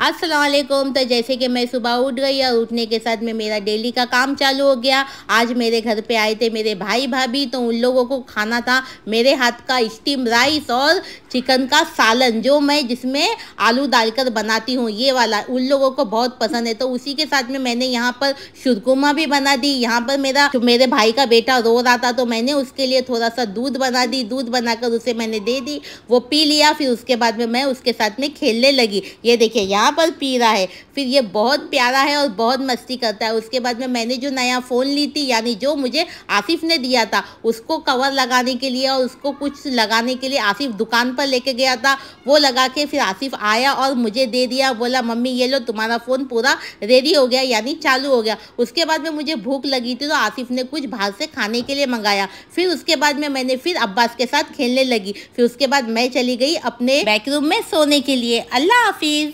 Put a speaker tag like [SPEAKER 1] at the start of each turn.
[SPEAKER 1] असलकुम तो जैसे कि मैं सुबह उठ गई और उठने के साथ में मेरा डेली का काम चालू हो गया आज मेरे घर पे आए थे मेरे भाई भाभी तो उन लोगों को खाना था मेरे हाथ का स्टीम राइस और चिकन का सालन जो मैं जिसमें आलू डालकर बनाती हूँ ये वाला उन लोगों को बहुत पसंद है तो उसी के साथ में मैंने यहाँ पर शुरकुमा भी बना दी यहाँ पर मेरा मेरे भाई का बेटा रो रहा था तो मैंने उसके लिए थोड़ा सा दूध बना दी दूध बनाकर उसे मैंने दे दी वो पी लिया फिर उसके बाद में मैं उसके साथ में खेलने लगी ये देखिए यहाँ पर पी रहा है फिर ये बहुत प्यारा है और बहुत मस्ती करता है उसके बाद में मैंने जो नया फ़ोन ली थी यानी जो मुझे आसिफ ने दिया था उसको कवर लगाने के लिए और उसको कुछ लगाने के लिए आसिफ दुकान पर लेके गया था वो लगा के फिर आसिफ आया और मुझे दे दिया बोला मम्मी ये लो तुम्हारा फ़ोन पूरा रेडी हो गया यानी चालू हो गया उसके बाद में मुझे भूख लगी थी तो आसिफ ने कुछ बाहर से खाने के लिए मंगाया फिर उसके बाद में मैंने फिर अब्बास के साथ खेलने लगी फिर उसके बाद मैं चली गई अपने बैकरूम में सोने के लिए अल्लाह हाफिज़